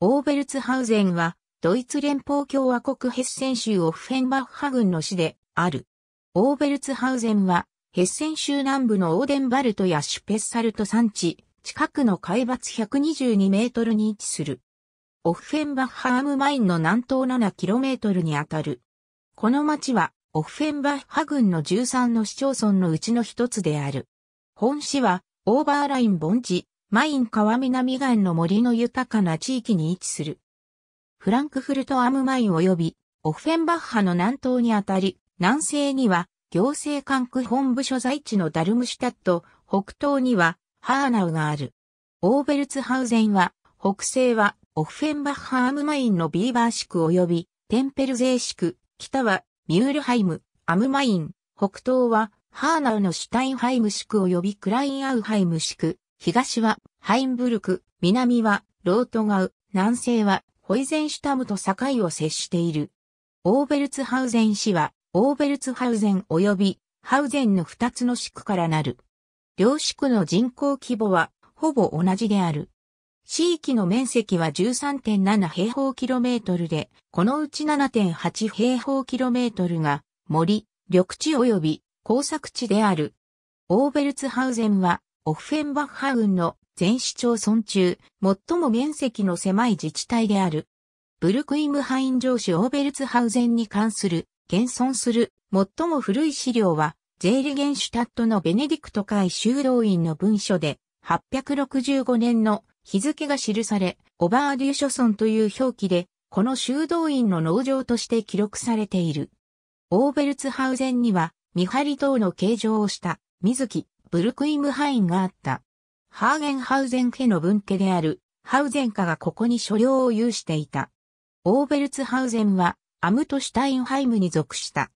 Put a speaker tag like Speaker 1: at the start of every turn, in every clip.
Speaker 1: オーベルツハウゼンは、ドイツ連邦共和国ヘッセン州オフェンバッハ郡の市である。オーベルツハウゼンは、ヘッセン州南部のオーデンバルトやシュペッサルト山地、近くの海抜122メートルに位置する。オフェンバッハアームマインの南東7トルにあたる。この町は、オフェンバッハ郡の13の市町村のうちの一つである。本市は、オーバーライン盆地、マイン川南岸の森の豊かな地域に位置する。フランクフルトアムマイン及びオフェンバッハの南東にあたり、南西には行政管区本部所在地のダルムシュタット、北東にはハーナウがある。オーベルツハウゼンは、北西はオフェンバッハアムマインのビーバー市区及びテンペルゼー市区、北はミュールハイム、アムマイン、北東はハーナウのシュタインハイム市区及びクラインアウハイム市区、東はハインブルク、南はロートガウ、南西はホイゼンシュタムと境を接している。オーベルツハウゼン市は、オーベルツハウゼン及びハウゼンの二つの市区からなる。両市区の人口規模はほぼ同じである。市域の面積は13.7平方キロメートルで、このうち7.8平方キロメートルが森、緑地及び工作地である。オーベルツハウゼンはオフェンバッハ運の全市町村中、最も面積の狭い自治体である。ブルクイムハイン城市オーベルツハウゼンに関する、現存する、最も古い資料は、ゼーリゲンシュタットのベネディクト会修道院の文書で、865年の日付が記され、オバーデュー諸村という表記で、この修道院の農場として記録されている。オーベルツハウゼンには、見張り等の形状をした、水木、ブルクイムハインがあった。ハーゲンハウゼン家の分家である、ハウゼン家がここに所領を有していた。オーベルツハウゼンは、アムトシュタインハイムに属した。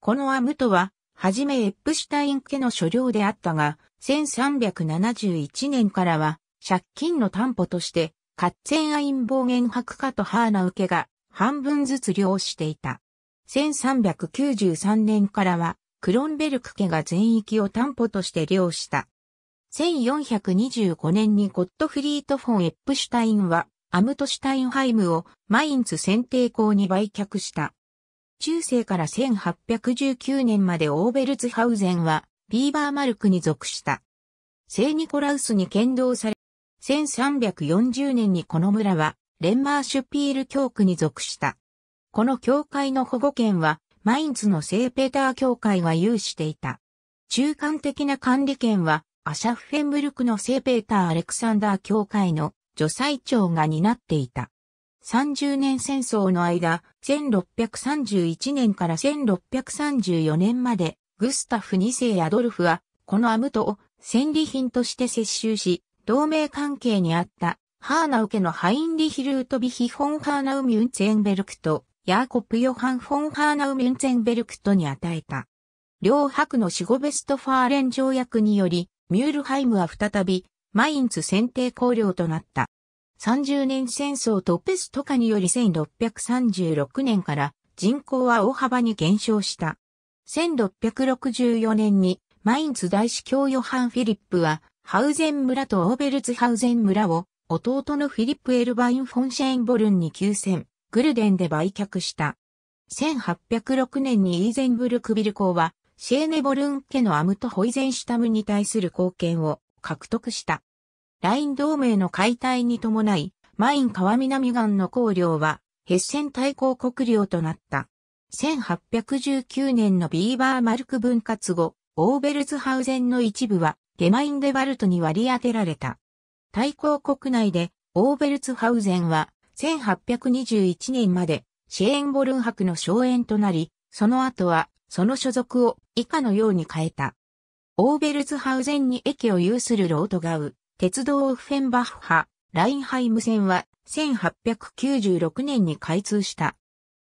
Speaker 1: このアムトは、はじめエップシュタイン家の所領であったが、1371年からは、借金の担保として、カッツェンアイン暴言白家とハーナ受けが、半分ずつ領していた。1393年からは、クロンベルク家が全域を担保として領した。1425年にゴットフリート・フォン・エップシュタインは、アムトシュタインハイムをマインツ選定校に売却した。中世から1819年までオーベルツハウゼンは、ビーバーマルクに属した。聖ニコラウスに剣道され、1340年にこの村は、レンマーシュピール教区に属した。この教会の保護権は、マインツの聖ペーター教会は有していた。中間的な管理権は、アシャフフェンブルクの聖ペーター・アレクサンダー教会の助裁長が担っていた。30年戦争の間、1631年から1634年まで、グスタフ2世アドルフは、このアムトを戦利品として接収し、同盟関係にあった、ハーナウ家のハインリヒルートビヒフォンハーナウミュンツェンベルクとヤーコップ・ヨハン・フォン・ハーナウ・ミュンツェンベルクトに与えた。両白の死後ベストファーレン条約により、ミュールハイムは再び、マインツ選定公領となった。30年戦争とペスト化により1636年から人口は大幅に減少した。1664年にマインツ大司教ヨハン・フィリップはハウゼン村とオーベルツハウゼン村を弟のフィリップ・エルバイン・フォンシェインボルンに休戦。グルデンで売却した。1806年にイーゼンブルクビル公は、シェーネボルン家のアムトホイゼンシュタムに対する貢献を獲得した。ライン同盟の解体に伴い、マイン川南岸の公領は、ヘッセン対抗国領となった。1819年のビーバーマルク分割後、オーベルズハウゼンの一部は、ゲマインデバルトに割り当てられた。対抗国内で、オーベルツハウゼンは、1821年までシェーンボルン博の荘園となり、その後はその所属を以下のように変えた。オーベルズハウゼンに駅を有するロートガウ、鉄道オフェンバッハ、ラインハイム線は1896年に開通した。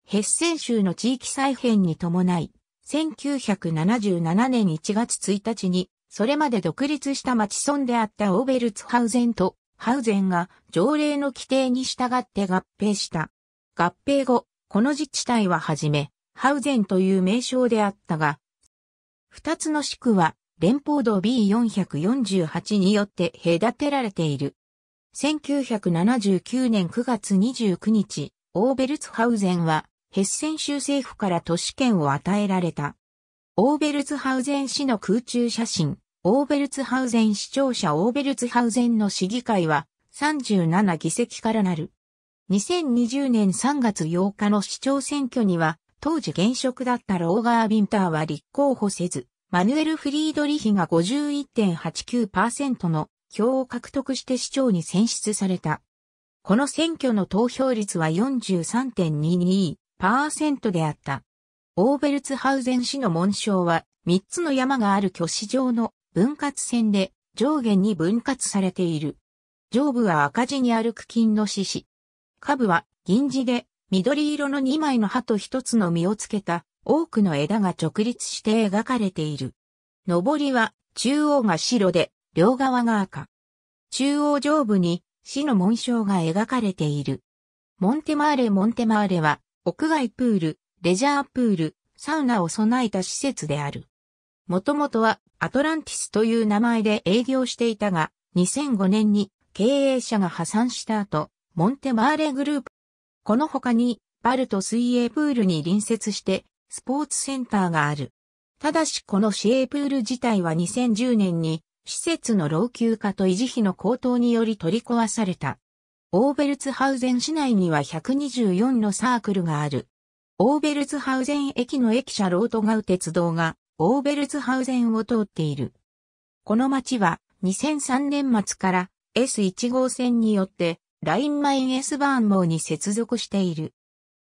Speaker 1: ヘッセン州の地域再編に伴い、1977年1月1日に、それまで独立した町村であったオーベルツハウゼンとハウゼンが条例の規定に従って合併した。合併後、この自治体ははじめ、ハウゼンという名称であったが、二つの地区は連邦道 B448 によって隔てられている。1979年9月29日、オーベルツハウゼンはヘッセン州政府から都市圏を与えられた。オーベルツハウゼン市の空中写真、オーベルツハウゼン市長者オーベルツハウゼンの市議会は37議席からなる。2020年3月8日の市長選挙には、当時現職だったローガー・ビンターは立候補せず、マヌエル・フリードリヒが51.89%の票を獲得して市長に選出された。この選挙の投票率は43.22%であった。オーベルツハウゼン市の紋章は3つの山がある巨市場の分割線で上下に分割されている。上部は赤字にある区金の獅子。下部は銀字で緑色の2枚の葉と1つの実をつけた多くの枝が直立して描かれている。上りは中央が白で両側が赤。中央上部に死の紋章が描かれている。モンテマーレモンテマーレは屋外プール、レジャープール、サウナを備えた施設である。もともとはアトランティスという名前で営業していたが、2005年に経営者が破産した後、モンテマーレグループ。この他に、バルト水泳プールに隣接して、スポーツセンターがある。ただしこの市営プール自体は2010年に、施設の老朽化と維持費の高騰により取り壊された。オーベルツハウゼン市内には124のサークルがある。オーベルツハウゼン駅の駅舎ロートガウ鉄道がオーベルツハウゼンを通っている。この町は2003年末から S1 号線によってラインマイン S バーン網に接続している。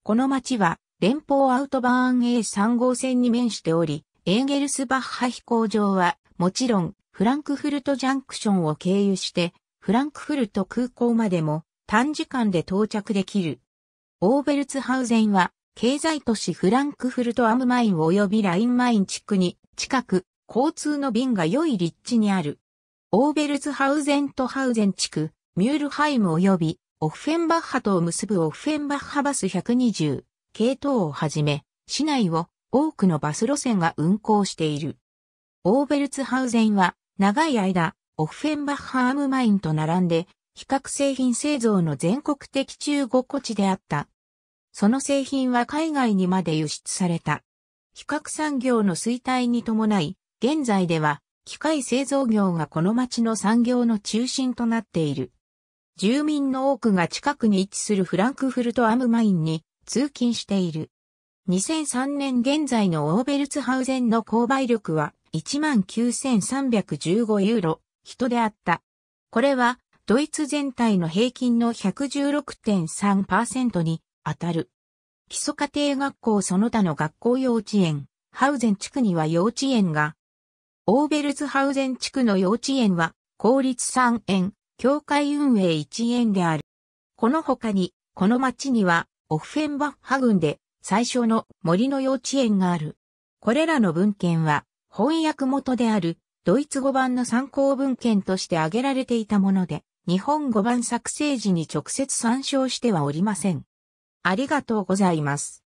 Speaker 1: この町は連邦アウトバーン A3 号線に面しており、エーゲルスバッハ飛行場はもちろんフランクフルトジャンクションを経由してフランクフルト空港までも短時間で到着できる。オーベルツハウゼンは経済都市フランクフルトアムマイン及びラインマイン地区に近く交通の便が良い立地にある。オーベルズハウゼントハウゼン地区、ミュールハイム及びオフェンバッハとを結ぶオフェンバッハバス120系統をはじめ、市内を多くのバス路線が運行している。オーベルツハウゼンは長い間、オフェンバッハアームマインと並んで、比較製品製造の全国的中5個地であった。その製品は海外にまで輸出された。比較産業の衰退に伴い、現在では機械製造業がこの町の産業の中心となっている。住民の多くが近くに位置するフランクフルトアムマインに通勤している。2003年現在のオーベルツハウゼンの購買力は19,315ユーロ、人であった。これはドイツ全体の平均の116.3%に当たる。基礎家庭学校その他の学校幼稚園、ハウゼン地区には幼稚園が、オーベルズハウゼン地区の幼稚園は、公立3園、教会運営1園である。この他に、この町には、オフェンバッハ郡で、最初の森の幼稚園がある。これらの文献は、翻訳元である、ドイツ語版の参考文献として挙げられていたもので、日本語版作成時に直接参照してはおりません。ありがとうございます。